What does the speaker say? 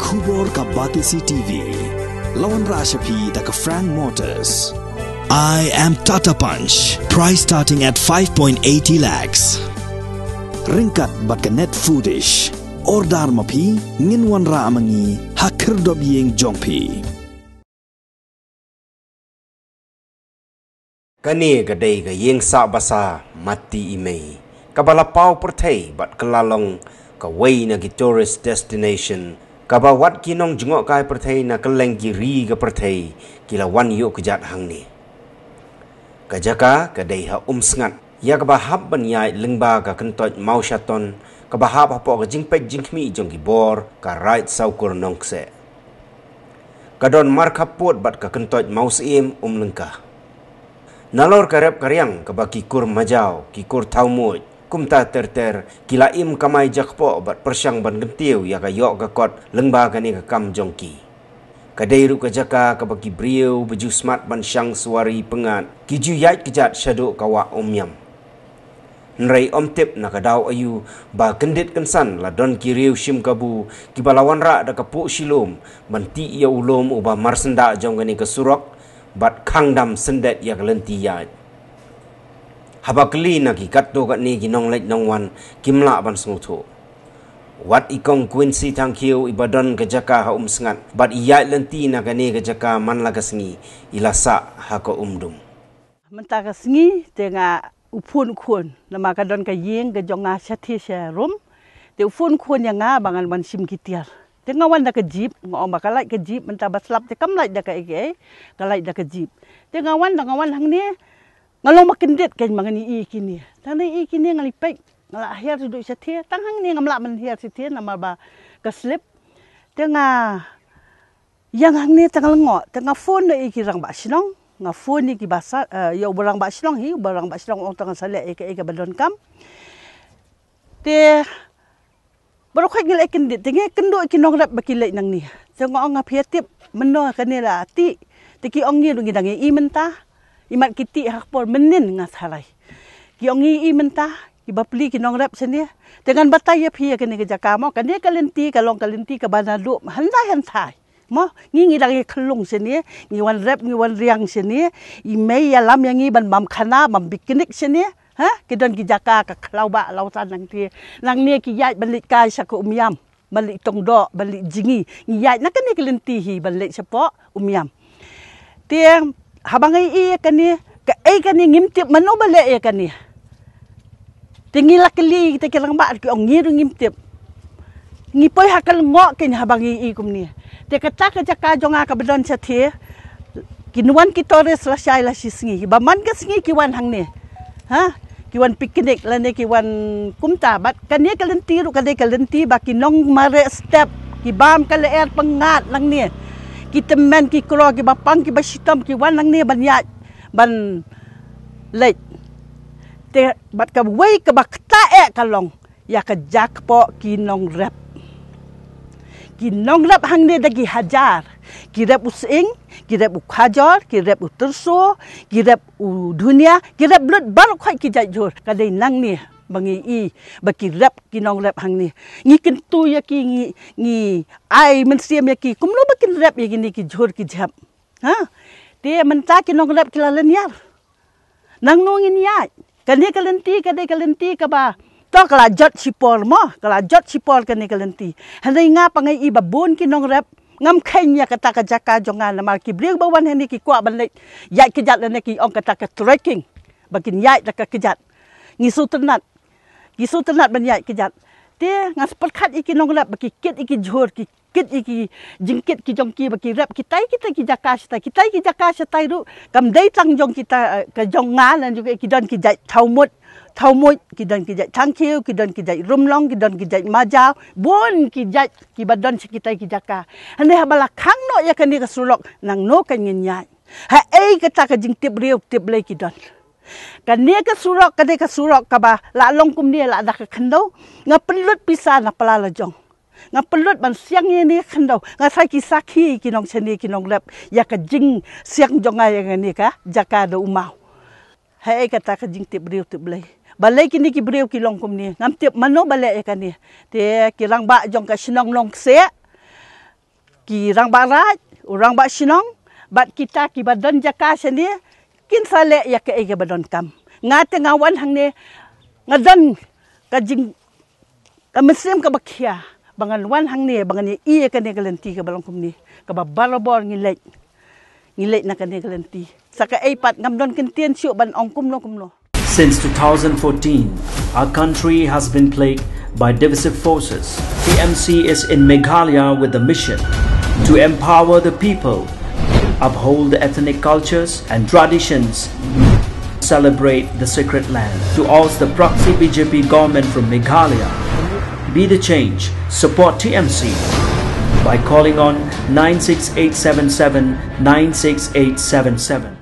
Kubor Kabatisi TV, Lawan Rashapi Daka Frank Motors. I am Tata Punch, price starting at 5.80 lakhs. Ringkat Baka Net Foodish, Or Dharmapi, Nginwan Ramangi, a Hakir Dobying Jongpi. kani ga dei ga y ก n g sa basa mati imei kabala pau pertei bat kelalong ka w เ i na ก i tourist destination kaba wat kinong jingok kai perthai na keleng giri ke perthai kila wan yu kejat hang ni kajaka kadai ha um sengat ya kaba hab ban yai lengba ka kentot mau syaton kaba hab hapo ka jing pek jing mi jong bor ka right sau kur nong se kadon mar kaput bat ka kentot mau siem um lengka nalor karep karyang kaba kikur majau kikur taumut kum ta ter ter kila im kamai jakpo bat persyang ban gentiu ya ka yo ka kot lengba ka ni ka kam jongki kadairu ka jaka ka bagi briu, beju smart ban syang suari pengat kiju yai kejat shadow kawa omyam Nrei om tip na kadau ayu ba kendit kensan la don kiriu sim kabu ki balawan ra da kapu shilom manti ia ya ulom uba marsenda jongani ka surok bat kangdam sendet yak lenti yaj habakli na ki katto ka ni ki nong lek nong wan kimla ban sung tho wat ikong quincy thank you ibadan ka jaka ha um sngat but iya lenti na ka ni ka jaka man la ka singi ilasa ha ko umdum Menta ta ka singi te nga upun khun na ma ka don ka yeng ga jonga chathi sha rum te upun khun ya nga bangal man sim ki tiar te nga wan da ka jeep nga ma ka lai ka jeep man ta ba slap te kam lai da e, ka ege ka lai da ka jeep te wan da nga wan hang ne ngalong makin dit kay mga ni ikini tang ni ikini ngali pek ngala akhir duduk sa tia tang hang ni ngamla man hier si tia na maba ka slip tenga yang hang ni tang lengo tenga phone na iki rang ba silong nga phone ni ki eh, yo barang ba silong hi barang ba silong ong tang sale e ka e ka balon kam te baru khoi ngala ikin dit tenga kendo ikinong rap bakile nang ni tenga ong ngapiatip menno kanila ti Tiki ongi lu ngidangi imenta, imat kiti hakpor menin ngas halai kiong i mentah, iba bapli ki nong rap sene dengan bataya phia kini ke jaka mo kene kalenti kalong long kalenti ka bana lu handai handai mo ngi ngi dang khlung sene ngi wan rap ngi wan riang sene i mei ya lam yang ngi ban mam khana mam bikinik sene ha ki don ki jaka ka khlau ba lau san nang ti nang ne ki yaj balik kai sako umiam, balik tong do balik jingi ngi yaj nak kene kalenti hi balik sapo umiam. tiang ฮับังไอเอเอกันนี่กัเอกันนี่งิมติบมันโนบเลเอกันนี่ติงิลักลีติกลังบาดกิองงิรุงิมติบงิปอยฮักลงอกินฮับังไอ้เอกุมนี่ติกะจักกะจักกาจงอากะบดอนชะทียกินวันกิตอร์สละชายละชิสงีบะมันก็สงีกิวันฮังนี่ฮะกิวันปิกนิกแล้วเนี่ยกิวันกุมตาบัดกันนี่กะลันตีรุกันเดกะลันตีบักกิน้องมาเรสเต็ปกิบามกันเลแอร์ปังงาดลังเนี่ยกิตแมนกิกรอกิบปังกิบชิตมกิวันนังเนี่ยบรรยากบันเล็กแต่บัดกับเวกับบัตาเอกลองอยากจักปอกินองรับกินองรับหังเนี่ยดกิฮจารกิรับอุสิงกิรับอุคาจอร์กิรับอุตุโซกิรับอุดุนยากิรับลุดบาร์ค่อยกิจจูร์กันเลยนังเนี่ยบังอีบังกีรับกีน้องรับหังนี่งี้กินตู้ยากีงี้งี้ไอมันเสียมยากีคุ้มรู้บังกินรับยากินนี่กีจูดกีจับฮะเตี้ยมันจ้ากีน้องรับกีลาเลนยารนังนงินยาก็นี่กัลเลนตีก็ได้กัลเลนตีกับบ้าต่อกลาจอดชิปอลมอกลาจอดชิปอลกันนี่กัลเลนตีฮันนี่งาปังไออีบบุนกีน้องรับงำเขยกตากจักาจงานนมาคิบเรียกบวันเฮนี่กีกว่าบันเลยยายกิจัดเลนี่กีองกตากทรคกิ้งบักินยายตะกะกิจัดงี้สุตนัด kisu tenat banyak kejat. Ti ngan sepekat iki nonglap bekikit iki jhur ki kit iki jingkit ki jongki baki rap kita kita ki jaka sita kita ki jaka sita ru kam dei tang jong kita eh, ke jong nga lan juga ki dan ki jai thaumot thaumot ki dan ki jai thankyu ki dan ki jai rumlong ki dan ki jai maja bon ki jai ki badon si kita ki jaka hande habala khang no ya kan ni kasulok nang no kan nyai ha ei kata ka jingtip riup tip lei ki dan กันเนี้ยก็สุรกกันเนี้ยก็สุรกกับะละลงกุมเนี้ยละดักขันดงาเป็นลุดปีศาจนะปลาละจงงาเป็นลุดมันเสียงเนี้ยขันดงาใส่กิซักขี้กินองชนีกินองเล็บอยากกจิงเสียงจงไงอย่างเงี้ยกะจักาดูมาให้ไอ้กะตากจิงติบเรียวติบเลยบัลเล่กินนี่กิบเรียวกินองกุมเนี้ยงาติบมโนบัลเล่ไอ้กันเนี้ยเตะกิรังบะจงกะชนองลงเสียกิรังบะราชรังบะชนองบัดกิตากิบัดดันจักาชนี้ kin sa ya ke ege badon kam nga te nga wan hang ne nga dan ka jing ka mesim ka bakhia bangan wan hang ne ye i ka ne galanti ka balong kum ni ka ba balobor ngi le ngi le na ka ne galanti ei pat ngam don kin tien chu ban ong kum lo kum lo since 2014 our country has been plagued by divisive forces the mc is in meghalaya with a mission to empower the people uphold ethnic cultures and traditions, celebrate the sacred land. To oust the proxy BJP government from Meghalaya, be the change, support TMC by calling on 96877 96877.